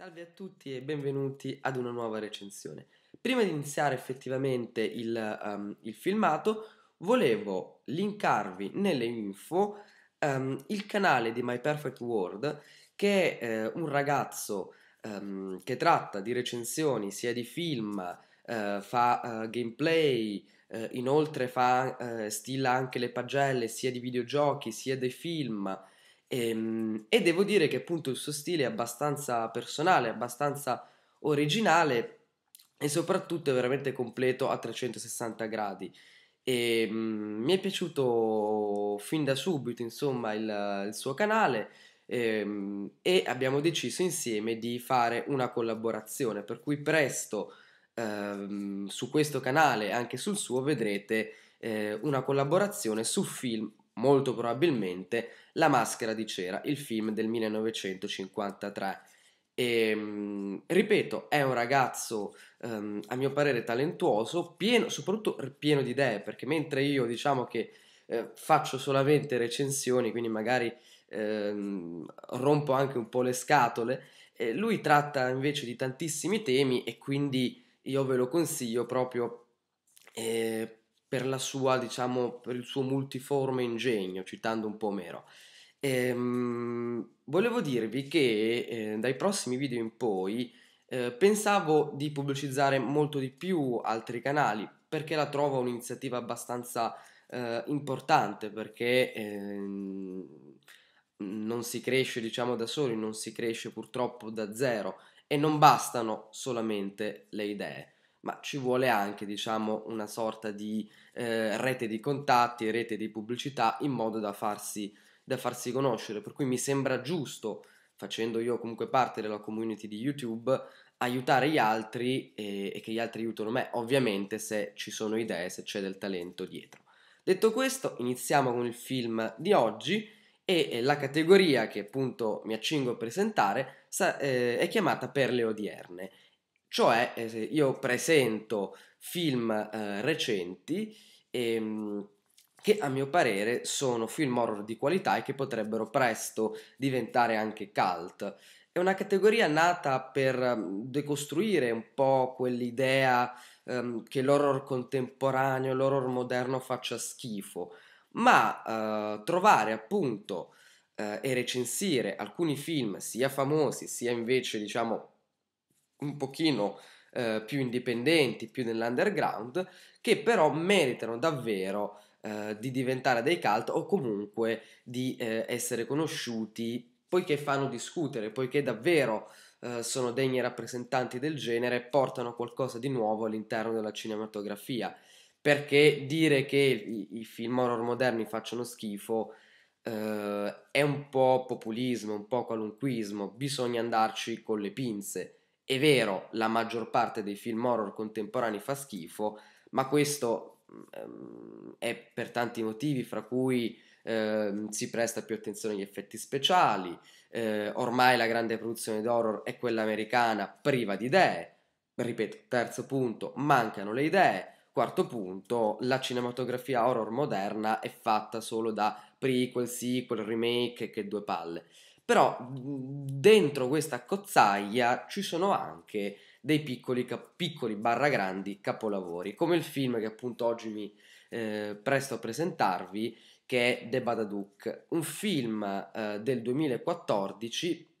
Salve a tutti e benvenuti ad una nuova recensione. Prima di iniziare effettivamente il, um, il filmato, volevo linkarvi nelle info um, il canale di My Perfect World, che è eh, un ragazzo um, che tratta di recensioni sia di film, uh, fa uh, gameplay, uh, inoltre fa, stilla anche le pagelle sia di videogiochi sia dei film e, ehm, e, devo dire che appunto il suo stile è abbastanza personale, abbastanza originale e soprattutto è veramente completo a 360 gradi. E, ehm, mh, mi è piaciuto fin da subito insomma il, il suo canale e, ehm, e abbiamo deciso insieme di fare una collaborazione per cui presto ehm, su questo canale anche sul suo vedrete eh, una collaborazione su film molto probabilmente La maschera di cera, il film del 1953. E, ehm, ripeto, è un ragazzo um, a mio parere talentuoso, pieno, soprattutto pieno di idee, perché mentre io diciamo che eh, faccio solamente recensioni, quindi magari ehm, rompo anche un po' le scatole, eh, lui tratta invece di tantissimi temi e quindi io ve lo consiglio proprio eh, per la sua, diciamo, per il suo multiforme ingegno, citando un po' Omero. Ehm, volevo dirvi che eh, dai prossimi video in poi eh, pensavo di pubblicizzare molto di più altri canali perché la trovo un'iniziativa abbastanza eh, importante perché ehm, non si cresce diciamo da soli, non si cresce purtroppo da zero e non bastano solamente le idee ma ci vuole anche diciamo una sorta di eh, rete di contatti, rete di pubblicità in modo da farsi, da farsi conoscere, per cui mi sembra giusto, facendo io comunque parte della community di YouTube, aiutare gli altri e, e che gli altri aiutano me, ovviamente se ci sono idee, se c'è del talento dietro. Detto questo, iniziamo con il film di oggi e la categoria che appunto mi accingo a presentare sa- eh, è chiamata Perle odierne cioè, eh, io presento film eh, recenti ehm, che a mio parere sono film horror di qualità e che potrebbero presto diventare anche cult. È una categoria nata per ehm, decostruire un po' quell'idea ehm, che l'horror contemporaneo, l'horror moderno faccia schifo, ma eh, trovare appunto eh, e recensire alcuni film sia famosi sia invece diciamo un pochino eh, più indipendenti, più nell'underground, che però meritano davvero eh, di diventare dei cult o comunque di eh, essere conosciuti poiché fanno discutere, poiché davvero eh, sono degni rappresentanti del genere e portano qualcosa di nuovo all'interno della cinematografia. Perché dire che i, i film horror moderni facciano schifo eh, è un po' populismo, un po' qualunquismo, bisogna andarci con le pinze è vero, la maggior parte dei film horror contemporanei fa schifo, ma questo ehm, è per tanti motivi, fra cui ehm, si presta più attenzione agli effetti speciali, eh, ormai la grande produzione d'horror è quella americana priva di idee, ripeto, terzo punto, mancano le idee, quarto punto, la cinematografia horror moderna è fatta solo da prequel, sequel, remake che due palle però mhmm, dentro questa cozzaglia ci sono anche dei piccoli, cap- piccoli barra grandi capolavori, come il film che appunto oggi mi eh, presto a presentarvi, che è The Babadook, un film eh, del 2014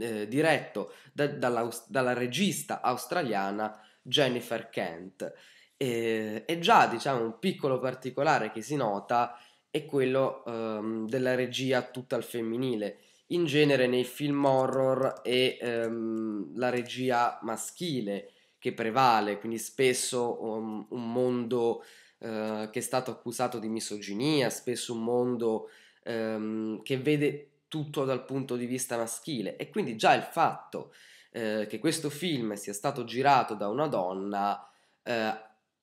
eh, diretto da, dalla, dalla, regista australiana Jennifer Kent. E, e, già diciamo un piccolo particolare che si nota è quello ehm, della regia tutta al femminile in genere nei film horror è ehm, la regia maschile che prevale, quindi spesso um, un mondo eh, che è stato accusato di misoginia, spesso un mondo ehm, che vede tutto dal punto di vista maschile e quindi già il fatto eh, che questo film sia stato girato da una donna eh,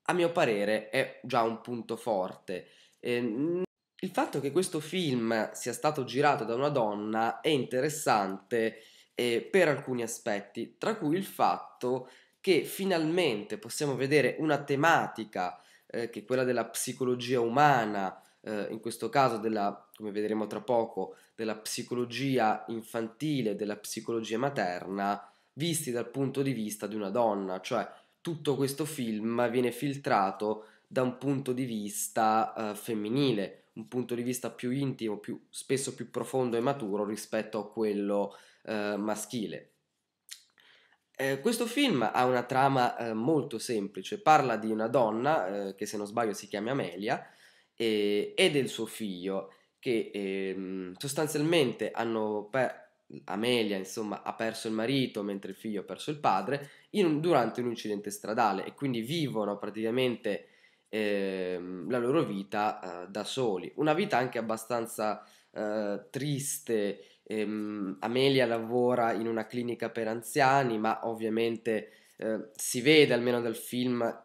a mio parere è già un punto forte. Eh, il fatto che questo film sia stato girato da una donna è interessante eh, per alcuni aspetti, tra cui il fatto che finalmente possiamo vedere una tematica eh, che è quella della psicologia umana, eh, in questo caso della, come vedremo tra poco, della psicologia infantile, della psicologia materna, visti dal punto di vista di una donna, cioè tutto questo film viene filtrato da un punto di vista eh, femminile un punto di vista più intimo, più, spesso più profondo e maturo rispetto a quello eh, maschile. Eh, questo film ha una trama eh, molto semplice, parla di una donna eh, che se non sbaglio si chiama Amelia e, e del suo figlio che ehm, sostanzialmente hanno per- Amelia, insomma, ha perso il marito mentre il figlio ha perso il padre un, durante un incidente stradale e quindi vivono praticamente Ehm, la loro vita eh, da soli. Una vita anche abbastanza eh, triste. Ehm, Amelia lavora in una clinica per anziani, ma ovviamente eh, si vede almeno dal film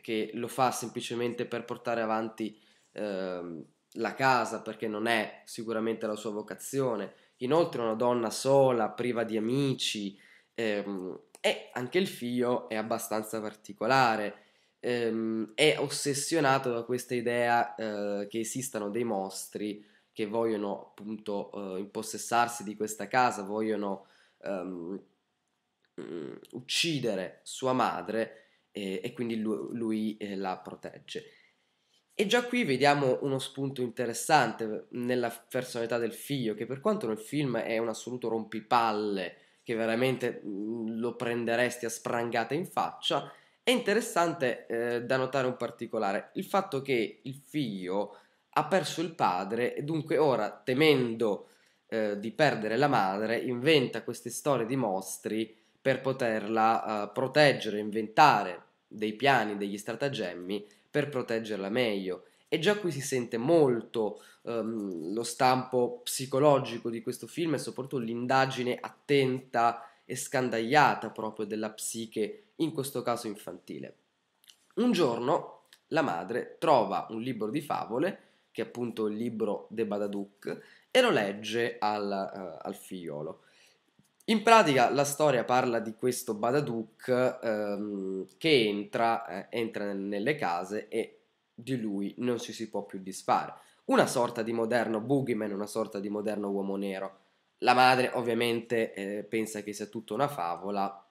che lo fa semplicemente per portare avanti ehm, la casa perché non è sicuramente la sua vocazione. Inoltre una donna sola, priva di amici ehm, e anche il figlio è abbastanza particolare ehm, è ossessionato da questa idea eh, che esistano dei mostri che vogliono appunto eh, impossessarsi di questa casa, vogliono ehm, mm, uccidere sua madre eh, e quindi lui, lui eh, la protegge. E già qui vediamo uno spunto interessante nella personalità del figlio, che per quanto nel film è un assoluto rompipalle, che veramente mm, lo prenderesti a sprangata in faccia, è interessante eh, da notare un particolare, il fatto che il figlio ha perso il padre e dunque ora, temendo eh, di perdere la madre, inventa queste storie di mostri per poterla eh, proteggere, inventare dei piani, degli stratagemmi per proteggerla meglio. E già qui si sente molto ehm, lo stampo psicologico di questo film e soprattutto l'indagine attenta e scandagliata proprio della psiche in questo caso infantile. Un giorno la madre trova un libro di favole, che è appunto il libro De Badaduc, e lo legge al, uh, al figliolo. In pratica la storia parla di questo Badaduc ehm, che entra, eh, entra, nelle case e di lui non ci si può più disfare. Una sorta di moderno boogeyman, una sorta di moderno uomo nero. La madre ovviamente eh, pensa che sia tutta una favola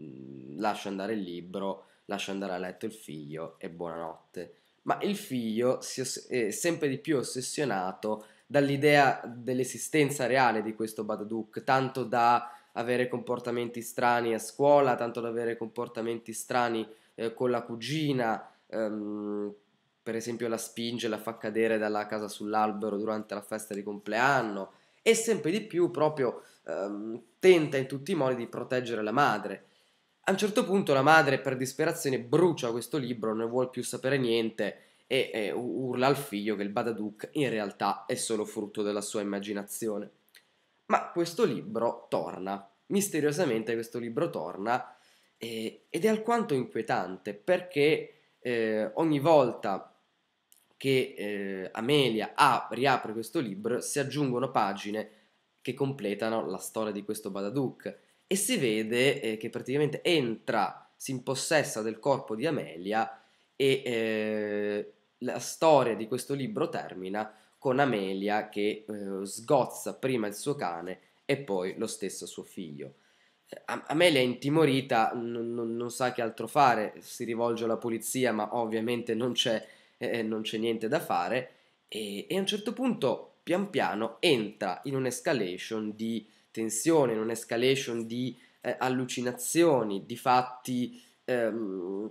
Mm, lascia andare il libro, lascia andare a letto il figlio e buonanotte. Ma il figlio si oss- è sempre di più ossessionato dall'idea dell'esistenza reale di questo Babadook, tanto da avere comportamenti strani a scuola, tanto da avere comportamenti strani eh, con la cugina, ehm, per esempio la spinge, la fa cadere dalla casa sull'albero durante la festa di compleanno e sempre di più proprio ehm, tenta in tutti i modi di proteggere la madre. A un certo punto la madre per disperazione brucia questo libro, non ne vuole più sapere niente e, e urla al figlio che il Badaduc in realtà è solo frutto della sua immaginazione. Ma questo libro torna, misteriosamente questo libro torna eh, ed è alquanto inquietante perché eh, ogni volta che eh, Amelia ah, riapre questo libro si aggiungono pagine che completano la storia di questo Badaduc e si vede eh, che praticamente entra, si impossessa del corpo di Amelia e eh, la storia di questo libro termina con Amelia che eh, sgozza prima il suo cane e poi lo stesso suo figlio. Eh, Amelia è intimorita, n- n- non sa che altro fare, si rivolge alla polizia, ma ovviamente non c'è, eh, eh, non c'è niente da fare. E-, e, a un certo punto, pian piano, entra in un'escalation di tensione, in un'escalation di eh, allucinazioni, di fatti ehm,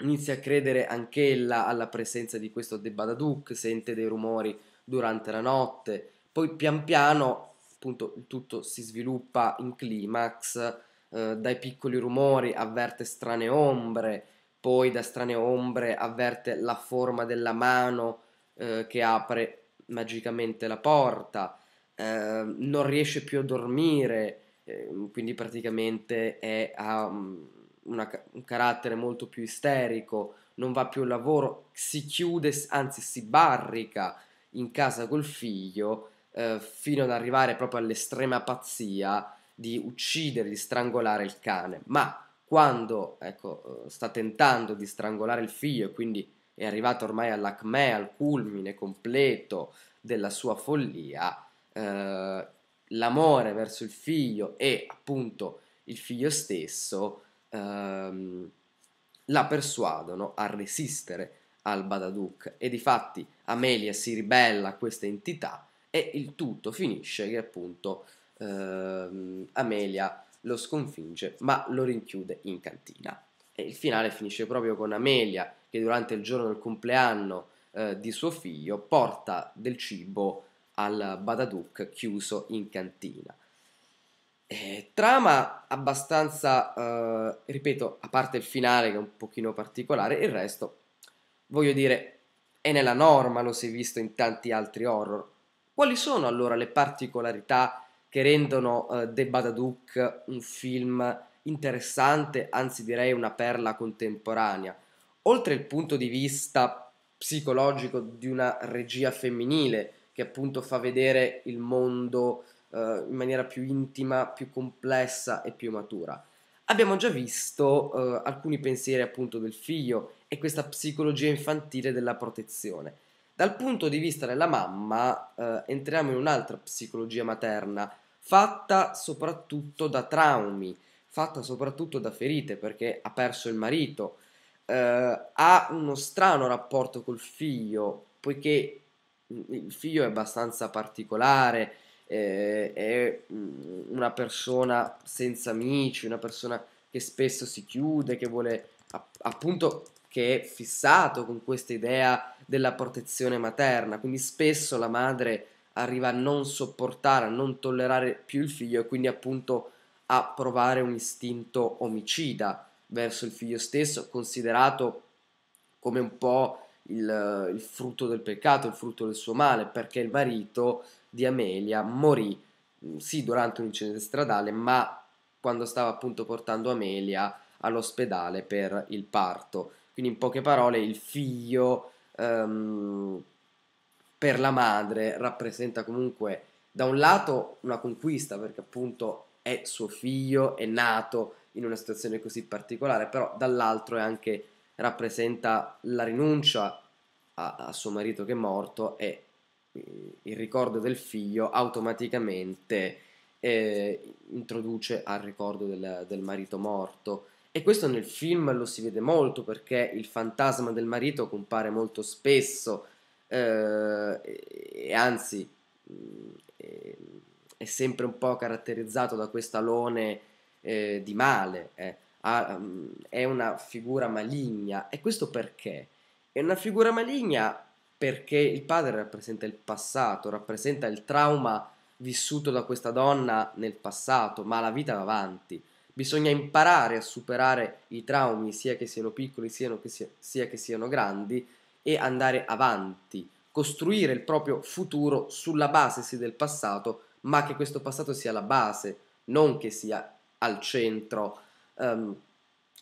inizia a credere anch'ella alla presenza di questo De Babadook, sente dei rumori durante la notte, poi pian piano appunto tutto si sviluppa in climax, eh, dai piccoli rumori avverte strane ombre, poi da strane ombre avverte la forma della mano eh, che apre magicamente la porta, Ehm, non riesce più a dormire, eh, quindi praticamente è, ha mm, una, un carattere molto più isterico, non va più al lavoro, si chiude, anzi si barrica in casa col figlio eh, fino ad arrivare proprio all'estrema pazzia di uccidere, di strangolare il cane. Ma quando ecco, eh, sta tentando di strangolare il figlio e quindi è arrivato ormai all'acme, al culmine completo della sua follia, eh, l'amore verso il figlio e appunto il figlio stesso ehm, la persuadono a resistere al Badaduk e di fatti Amelia si ribella a questa entità e il tutto finisce che appunto ehm, Amelia lo sconfigge ma lo rinchiude in cantina e il finale finisce proprio con Amelia che durante il giorno del compleanno eh, di suo figlio porta del cibo al Badaduc chiuso in cantina. Eh, trama abbastanza, eh, ripeto, a parte il finale che è un pochino particolare, il resto, voglio dire, è nella norma, lo si è visto in tanti altri horror. Quali sono allora le particolarità che rendono eh, The Badaduc un film interessante, anzi direi una perla contemporanea? Oltre il punto di vista psicologico di una regia femminile, che appunto fa vedere il mondo eh, in maniera più intima, più complessa e più matura. Abbiamo già visto eh, alcuni pensieri appunto del figlio e questa psicologia infantile della protezione. Dal punto di vista della mamma eh, entriamo in un'altra psicologia materna, fatta soprattutto da traumi, fatta soprattutto da ferite perché ha perso il marito, eh, ha uno strano rapporto col figlio, poiché il figlio è abbastanza particolare, eh, è mm, una persona senza amici, una persona che spesso si chiude, che vuole appunto che è fissato con questa idea della protezione materna, quindi spesso la madre arriva a non sopportare, a non tollerare più il figlio e quindi appunto a provare un istinto omicida verso il figlio stesso, considerato come un po' il, il frutto del peccato, il frutto del suo male, perché il marito di Amelia morì, mm, sì, durante un incidente stradale, ma quando stava appunto portando Amelia all'ospedale per il parto. Quindi in poche parole il figlio um, per la madre rappresenta comunque da un lato una conquista perché appunto è suo figlio, è nato in una situazione così particolare, però dall'altro è anche rappresenta la rinuncia a, a suo marito che è morto e eh, il ricordo del figlio automaticamente eh, introduce al ricordo del, del, marito morto. E questo nel film lo si vede molto perché il fantasma del marito compare molto spesso eh, e anzi eh, è sempre un po' caratterizzato da questo alone eh, di male. Ecco ha, mm, è una figura maligna. E questo perché? È una figura maligna perché il padre rappresenta il passato, rappresenta il trauma vissuto da questa donna nel passato, ma la vita va avanti. Bisogna imparare a superare i traumi, sia che siano piccoli, siano che sia, sia che siano grandi, e andare avanti, costruire il proprio futuro sulla base sì del passato, ma che questo passato sia la base, non che sia al centro um,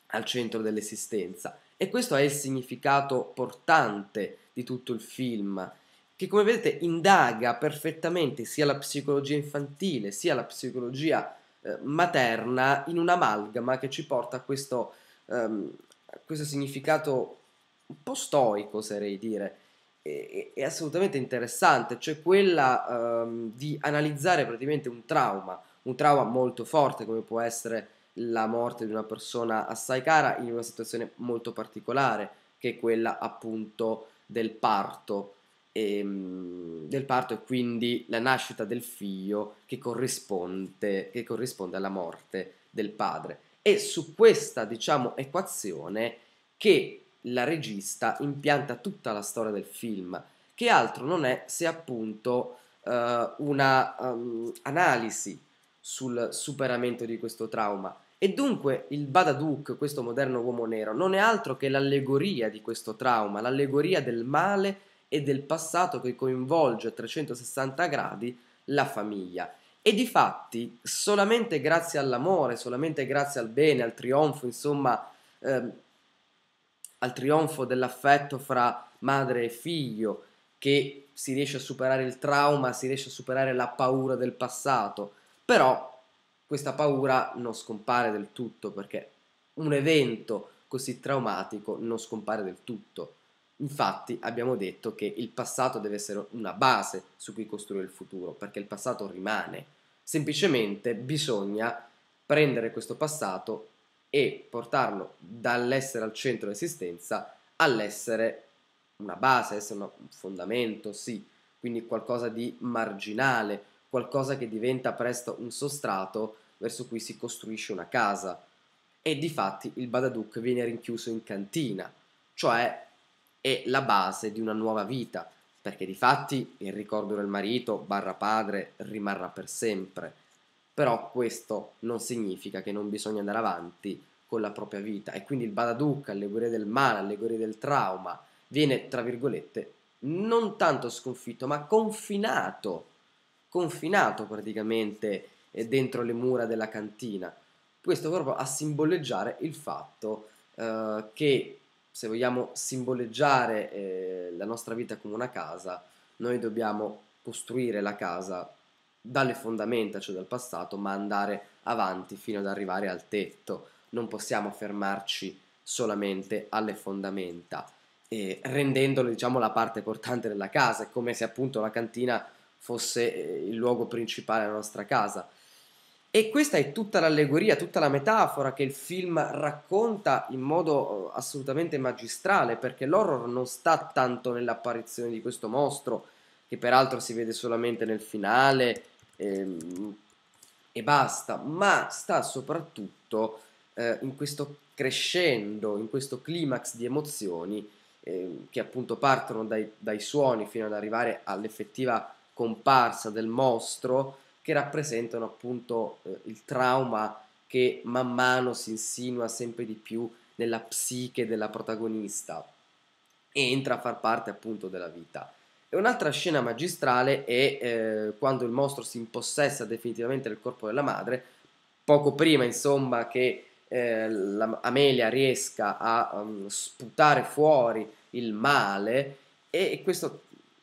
al centro dell'esistenza. E questo è il significato portante di tutto il film, che come vedete indaga perfettamente sia la psicologia infantile sia la psicologia eh, materna in un'amalgama che ci porta a questo, um, a questo significato un po' stoico, oserei dire, è, è assolutamente interessante, cioè quella um, di analizzare praticamente un trauma, un trauma molto forte come può essere la morte di una persona assai cara in una situazione molto particolare, che è quella appunto del parto, e, ehm, del parto e quindi la nascita del figlio che corrisponde, che corrisponde alla morte del padre. È su questa, diciamo, equazione che la regista impianta tutta la storia del film, che altro non è se appunto eh, una um, analisi sul superamento di questo trauma, e dunque il Badaduc, questo moderno uomo nero, non è altro che l'allegoria di questo trauma, l'allegoria del male e del passato che coinvolge a 360 gradi la famiglia. E di fatti, solamente grazie all'amore, solamente grazie al bene, al trionfo, insomma, ehm, al trionfo dell'affetto fra madre e figlio, che si riesce a superare il trauma, si riesce a superare la paura del passato. Però questa paura non scompare del tutto perché un evento così traumatico non scompare del tutto. Infatti abbiamo detto che il passato deve essere una base su cui costruire il futuro, perché il passato rimane. Semplicemente bisogna prendere questo passato e portarlo dall'essere al centro dell'esistenza all'essere una base, essere un fondamento, sì, quindi qualcosa di marginale, qualcosa che diventa presto un sostrato verso cui si costruisce una casa. E di fatti il Badadook viene rinchiuso in cantina, cioè è la base di una nuova vita, perché di fatti il ricordo del marito barra padre rimarrà per sempre. Però questo non significa che non bisogna andare avanti con la propria vita e quindi il Badadook, allegoria del male, allegoria del trauma, viene, tra virgolette, non tanto sconfitto, ma confinato, confinato praticamente e dentro le mura della cantina. Questo proprio a simboleggiare il fatto eh, che se vogliamo simboleggiare eh, la nostra vita come una casa, noi dobbiamo costruire la casa dalle fondamenta, cioè dal passato, ma andare avanti fino ad arrivare al tetto. Non possiamo fermarci solamente alle fondamenta, eh, rendendole diciamo la parte portante della casa, è come se appunto la cantina fosse eh, il luogo principale della nostra casa. E questa è tutta l'allegoria, tutta la metafora che il film racconta in modo eh, assolutamente magistrale, perché l'horror non sta tanto nell'apparizione di questo mostro, che peraltro si vede solamente nel finale ehm, e basta, ma sta soprattutto eh, in questo crescendo, in questo climax di emozioni eh, che appunto partono dai, dai suoni fino ad arrivare all'effettiva comparsa del mostro che rappresentano appunto eh, il trauma che man mano si insinua sempre di più nella psiche della protagonista e entra a far parte appunto della vita. E un'altra scena magistrale è eh, quando il mostro si impossessa definitivamente del corpo della madre, poco prima insomma che eh, la, Amelia riesca a um, sputare fuori il male e questa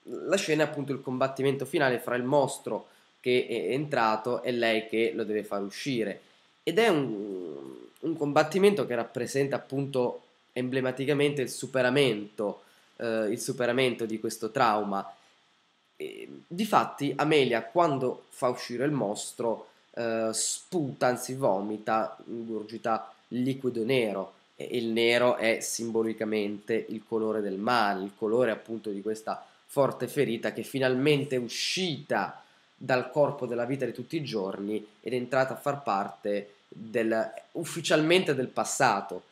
la scena è appunto il combattimento finale fra il mostro che è entrato e lei che lo deve far uscire. Ed è un, un combattimento che rappresenta appunto emblematicamente il superamento, eh, il superamento di questo trauma. E, difatti Amelia quando fa uscire il mostro eh, sputa, anzi vomita, ingurgita liquido nero e il nero è simbolicamente il colore del male, il colore appunto di questa forte ferita che finalmente è uscita dal corpo della vita di tutti i giorni ed è entrata a far parte del, ufficialmente del passato,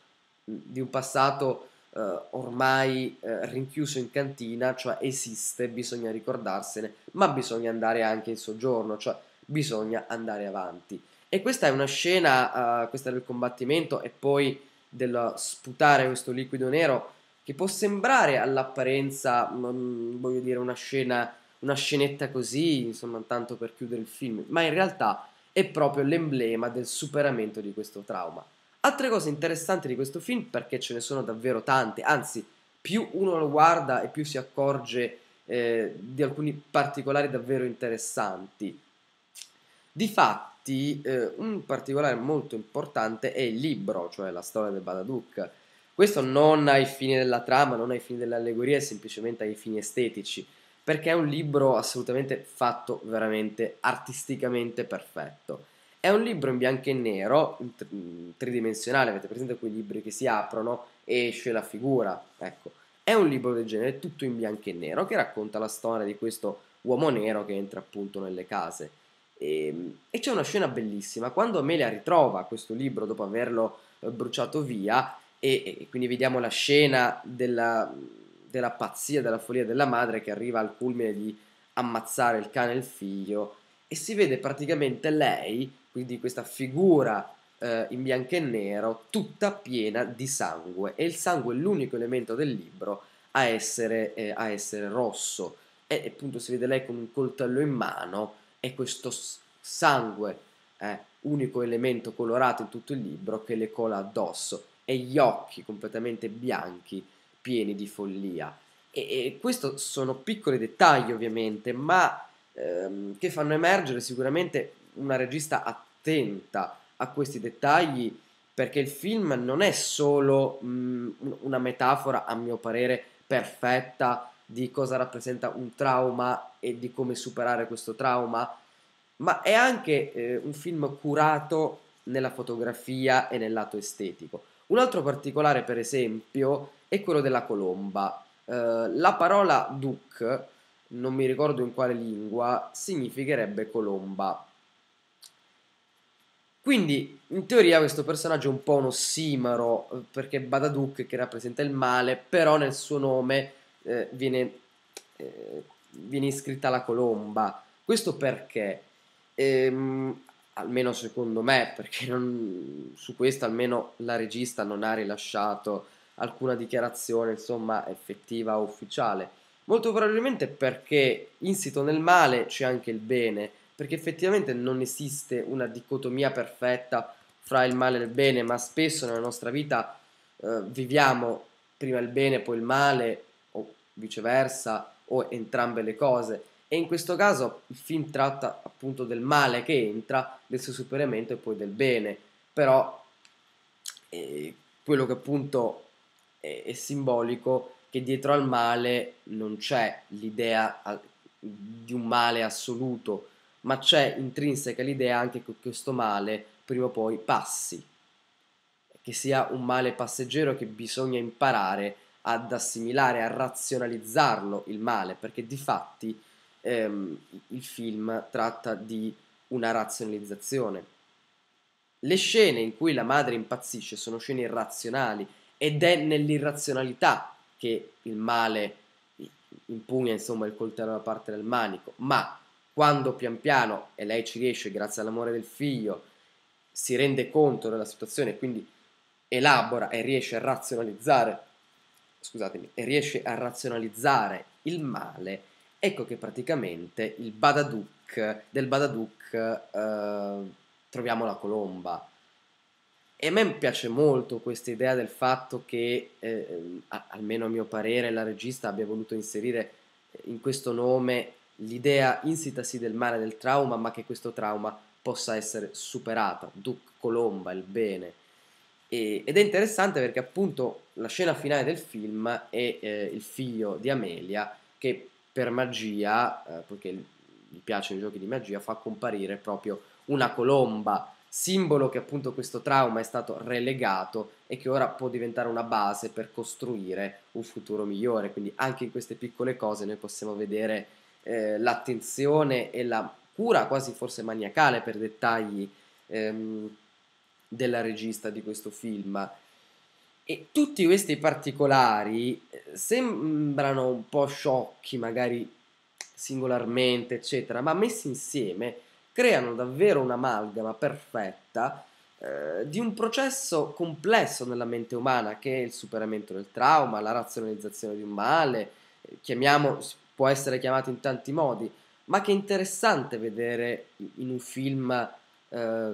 di un passato eh, ormai eh, rinchiuso in cantina, cioè esiste, bisogna ricordarsene, ma bisogna andare anche in soggiorno, cioè bisogna andare avanti. E questa è una scena, eh, questa del combattimento e poi del sputare questo liquido nero che può sembrare all'apparenza, mh, mm, voglio dire, una scena una scenetta così, insomma, tanto per chiudere il film, ma in realtà è proprio l'emblema del superamento di questo trauma. Altre cose interessanti di questo film, perché ce ne sono davvero tante, anzi, più uno lo guarda e più si accorge eh, di alcuni particolari davvero interessanti. Difatti, eh, un particolare molto importante è il libro, cioè la storia del Babadook. Questo non ai fini della trama, non ai fini dell'allegoria, semplicemente ai fini estetici perché è un libro assolutamente fatto veramente artisticamente perfetto. È un libro in bianco e nero, mm, tridimensionale, avete presente quei libri che si aprono e esce la figura? Ecco, è un libro del genere, tutto in bianco e nero, che racconta la storia di questo uomo nero che entra appunto nelle case. E, ehm, e c'è una scena bellissima, quando Amelia ritrova questo libro dopo averlo eh, bruciato via, e, e quindi vediamo la scena della, della pazzia, della follia della madre che arriva al culmine di ammazzare il cane e il figlio e si vede praticamente lei, quindi questa figura eh, in bianco e nero, tutta piena di sangue e il sangue è l'unico elemento del libro a essere, eh, a essere rosso e appunto si vede lei con un coltello in mano e questo sangue, eh, unico elemento colorato in tutto il libro, che le cola addosso e gli occhi completamente bianchi pieni di follia. E, e questo sono piccoli dettagli ovviamente, ma ehm, che fanno emergere sicuramente una regista attenta a questi dettagli perché il film non è solo mh, mhmm, una metafora, a mio parere, perfetta di cosa rappresenta un trauma e di come superare questo trauma, ma è anche eh, un film curato nella fotografia e nel lato estetico. Un altro particolare, per esempio, è quello della colomba. Eh, la parola duck, non mi ricordo in quale lingua, significherebbe colomba. Quindi, in teoria, questo personaggio è un po' un ossimaro, perché Badaduk, che rappresenta il male, però nel suo nome eh, viene, eh, viene, iscritta la colomba. Questo perché ehm, almeno secondo me, perché non, su questo almeno la regista non ha rilasciato alcuna dichiarazione, insomma, effettiva o ufficiale. Molto probabilmente perché insito nel male c'è anche il bene, perché effettivamente non esiste una dicotomia perfetta fra il male e il bene, ma spesso nella nostra vita eh, viviamo prima il bene, poi il male, o viceversa, o entrambe le cose. E in questo caso il film tratta appunto del male che entra, del suo superamento e poi del bene, però eh, quello che appunto è, è simbolico che dietro al male non c'è l'idea di un male assoluto, ma c'è intrinseca l'idea anche che questo male prima o poi passi, che sia un male passeggero che bisogna imparare ad assimilare, a razionalizzarlo il male, perché di fatti ehm, il film tratta di una razionalizzazione. Le scene in cui la madre impazzisce sono scene irrazionali ed è nell'irrazionalità che il male impugna insomma il coltello da parte del manico, ma quando pian piano, e lei ci riesce grazie all'amore del figlio, si rende conto della situazione, e quindi elabora e riesce a razionalizzare, scusatemi, e riesce a razionalizzare il male, Ecco che praticamente il Badadook, del Badadook eh, troviamo la colomba. E a me piace molto questa idea del fatto che, eh, almeno a mio parere, la regista abbia voluto inserire in questo nome l'idea insitasi del male del trauma, ma che questo trauma possa essere superato. Duc Colomba, il bene. ed è interessante perché appunto la scena finale del film è eh, il figlio di Amelia che per magia, eh, poiché gli piacciono i giochi di magia, fa comparire proprio una colomba, simbolo che appunto questo trauma è stato relegato e che ora può diventare una base per costruire un futuro migliore. Quindi anche in queste piccole cose noi possiamo vedere eh, l'attenzione e la cura quasi forse maniacale per dettagli ehm, della regista di questo film e tutti questi particolari eh, sembrano un po' sciocchi, magari singolarmente, eccetera, ma messi insieme creano davvero un'amalgama perfetta eh, di un processo complesso nella mente umana che è il superamento del trauma, la razionalizzazione di un male, eh, chiamiamo, può essere chiamato in tanti modi, ma che è interessante vedere in un film eh,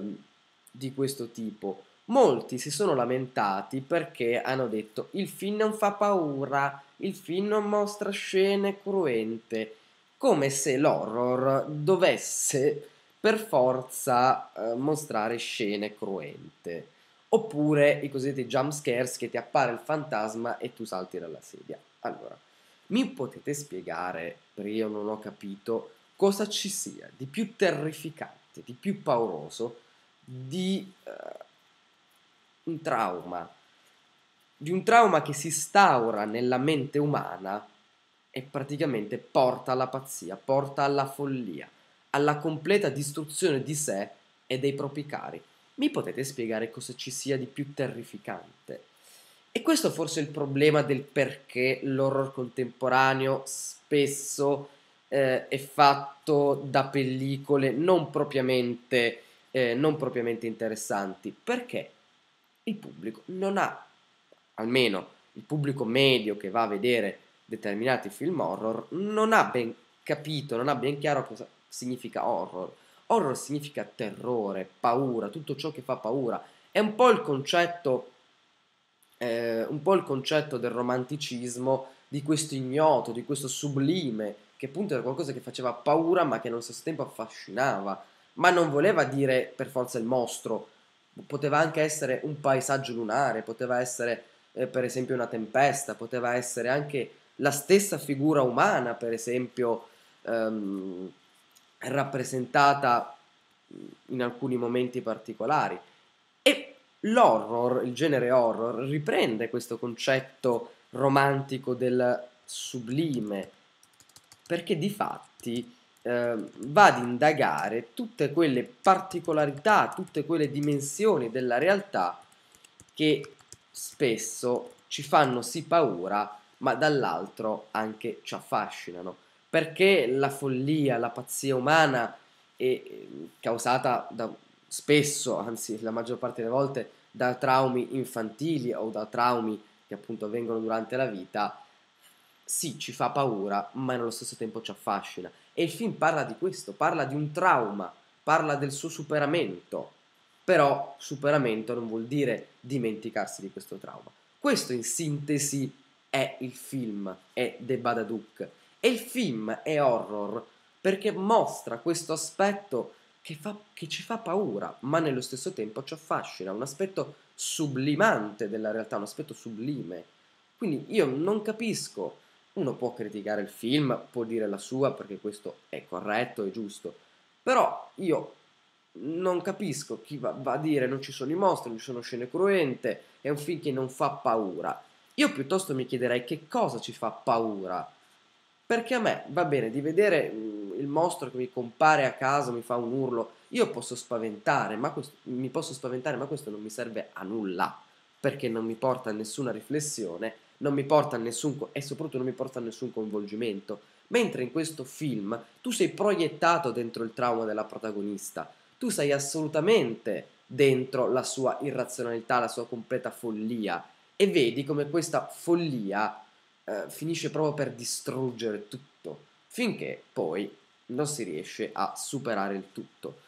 di questo tipo molti si sono lamentati perché hanno detto il film non fa paura, il film non mostra scene cruente, come se l'horror dovesse per forza eh, mostrare scene cruente. Oppure i cosiddetti jump scares che ti appare il fantasma e tu salti dalla sedia. Allora, mi potete spiegare, perché io non ho capito, cosa ci sia di più terrificante, di più pauroso, di eh, un trauma, di un trauma che si instaura nella mente umana e praticamente porta alla pazzia, porta alla follia, alla completa distruzione di sé e dei propri cari. Mi potete spiegare cosa ci sia di più terrificante? E questo forse è il problema del perché l'horror contemporaneo spesso eh, è fatto da pellicole non propriamente, eh, non propriamente interessanti. Perché il pubblico non ha, almeno il pubblico medio che va a vedere determinati film horror, non ha ben capito, non ha ben chiaro cosa significa horror. Horror significa terrore, paura, tutto ciò che fa paura. È un po' il concetto, eh, un po' il concetto del romanticismo, di questo ignoto, di questo sublime, che appunto era qualcosa che faceva paura ma che allo stesso tempo affascinava. Ma non voleva dire per forza il mostro, poteva anche essere un paesaggio lunare, poteva essere eh, per esempio una tempesta, poteva essere anche la stessa figura umana, per esempio, ehm, rappresentata in alcuni momenti particolari. E l'horror, il genere horror, riprende questo concetto romantico del sublime, perché di fatti eh, va ad indagare tutte quelle particolarità, tutte quelle dimensioni della realtà che spesso ci fanno sì paura, ma dall'altro anche ci affascinano. Perché la follia, la pazzia umana è ehm, causata da, spesso, anzi la maggior parte delle volte, da traumi infantili o da traumi che appunto avvengono durante la vita sì, ci fa paura, ma nello stesso tempo ci affascina. E il film parla di questo, parla di un trauma, parla del suo superamento. Però superamento non vuol dire dimenticarsi di questo trauma. Questo in sintesi è il film, è The Babadook. E il film è horror perché mostra questo aspetto che, fa, che ci fa paura, ma nello stesso tempo ci affascina, un aspetto sublimante della realtà, un aspetto sublime. Quindi io non capisco uno può criticare il film, può dire la sua perché questo è corretto, e giusto, però io non capisco chi va, va a dire non ci sono i mostri, non ci sono scene cruente, è un film che non fa paura. Io piuttosto mi chiederei che cosa ci fa paura. Perché a me va bene di vedere mm, il mostro che mi compare a casa, mi fa un urlo, io posso spaventare, ma questo, mi posso spaventare, ma questo non mi serve a nulla, perché non mi porta a nessuna riflessione non mi porta a nessun, e soprattutto non mi porta a nessun coinvolgimento. Mentre in questo film tu sei proiettato dentro il trauma della protagonista, tu sei assolutamente dentro la sua irrazionalità, la sua completa follia e vedi come questa follia eh, finisce proprio per distruggere tutto, finché poi non si riesce a superare il tutto.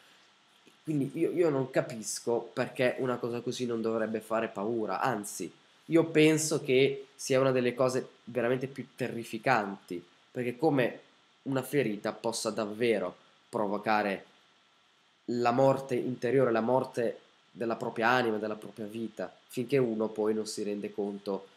Quindi io, io non capisco perché una cosa così non dovrebbe fare paura, anzi io penso che sia una delle cose veramente più terrificanti, perché come una ferita possa davvero provocare la morte interiore, la morte della propria anima, della propria vita, finché uno poi non si rende conto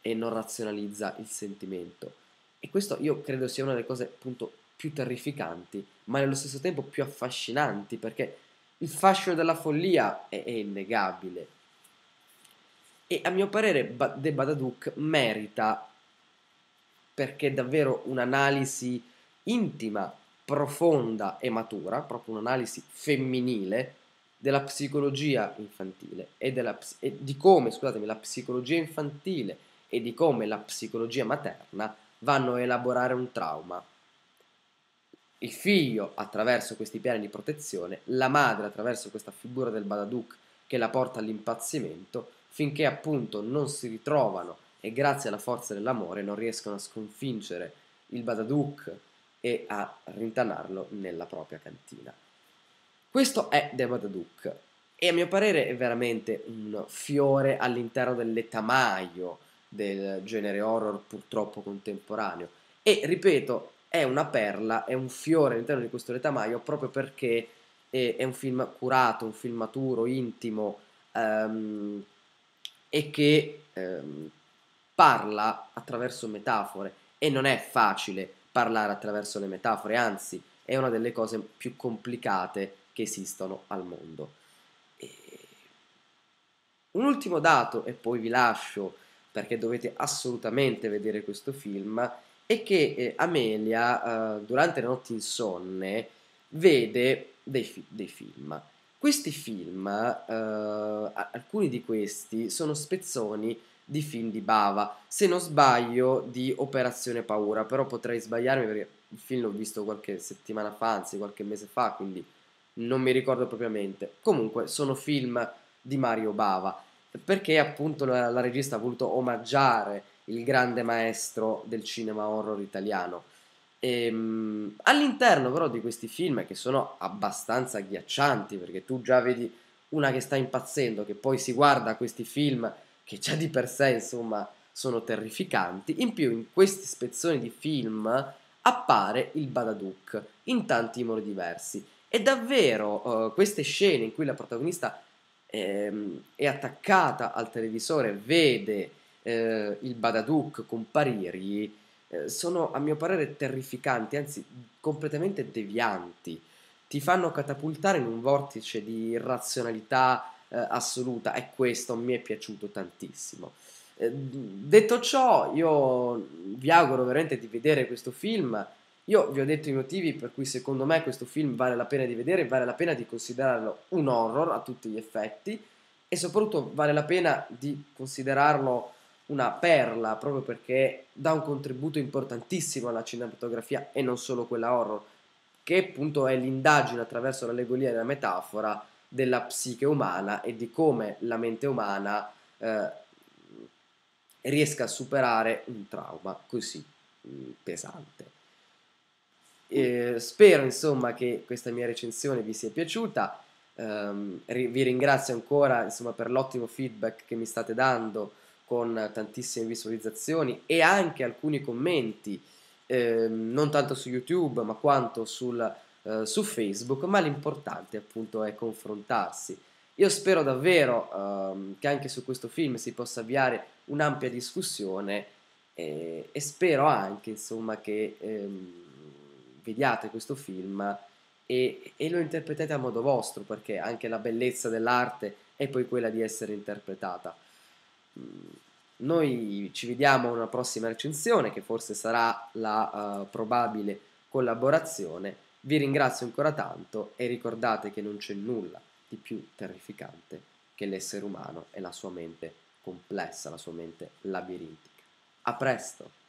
e non razionalizza il sentimento. E questo io credo sia una delle cose appunto più terrificanti, ma nello stesso tempo più affascinanti, perché il fascino della follia è, è innegabile, e a mio parere The Babadook merita, perché è davvero un'analisi intima, profonda e matura, proprio un'analisi femminile della psicologia infantile e, della, e di come, scusatemi, la psicologia infantile e di come la psicologia materna vanno a elaborare un trauma. Il figlio attraverso questi piani di protezione, la madre attraverso questa figura del Babadook che la porta all'impazzimento finché appunto non si ritrovano e grazie alla forza dell'amore non riescono a sconfiggere il Babadook e a rintanarlo nella propria cantina. Questo è The Babadook e a mio parere è veramente un fiore all'interno dell'etamaio del genere horror purtroppo contemporaneo e ripeto è una perla, è un fiore all'interno di questo letamaio proprio perché è, è, un film curato, un film maturo, intimo, ehm, e che ehm, parla attraverso metafore e non è facile parlare attraverso le metafore, anzi è una delle cose più complicate che esistono al mondo. E... Un ultimo dato e poi vi lascio perché dovete assolutamente vedere questo film è che eh, Amelia eh, durante le notti insonne vede dei, fi- dei film questi film, eh, alcuni di questi, sono spezzoni di film di Bava, se non sbaglio di Operazione Paura, però potrei sbagliarmi perché il film l'ho visto qualche settimana fa, anzi qualche mese fa, quindi non mi ricordo propriamente. Comunque sono film di Mario Bava, perché appunto la, la regista ha voluto omaggiare il grande maestro del cinema horror italiano. Ehm, all'interno però di questi film che sono abbastanza ghiaccianti perché tu già vedi una che sta impazzendo, che poi si guarda questi film che già di per sé insomma sono terrificanti, in più in questi spezzoni di film appare il Badadook in tanti modi diversi e davvero eh, queste scene in cui la protagonista ehm, è attaccata al televisore, vede eh, il Badadook comparirgli, eh, sono a mio parere terrificanti, anzi completamente devianti, ti fanno catapultare in un vortice di irrazionalità eh, assoluta e questo mi è piaciuto tantissimo. Eh, detto ciò, io vi auguro veramente di vedere questo film. Io vi ho detto i motivi per cui secondo me questo film vale la pena di vedere, vale la pena di considerarlo un horror a tutti gli effetti e soprattutto vale la pena di considerarlo una perla proprio perché dà un contributo importantissimo alla cinematografia e non solo quella horror, che appunto è l'indagine attraverso l'allegoria e la metafora della psiche umana e di come la mente umana eh, riesca a superare un trauma così mm, pesante. Eh, spero insomma che questa mia recensione vi sia piaciuta, eh, vi ringrazio ancora insomma, per l'ottimo feedback che mi state dando con tantissime visualizzazioni e anche alcuni commenti, eh, non tanto su YouTube ma quanto sul, eh, su Facebook, ma l'importante appunto è confrontarsi. Io spero davvero ehm, che anche su questo film si possa avviare un'ampia discussione eh, e spero anche insomma che ehm, vediate questo film e, e lo interpretate a modo vostro perché anche la bellezza dell'arte è poi quella di essere interpretata noi ci vediamo a una prossima recensione che forse sarà la uh, probabile collaborazione. Vi ringrazio ancora tanto e ricordate che non c'è nulla di più terrificante che l'essere umano e la sua mente complessa, la sua mente labirintica. A presto!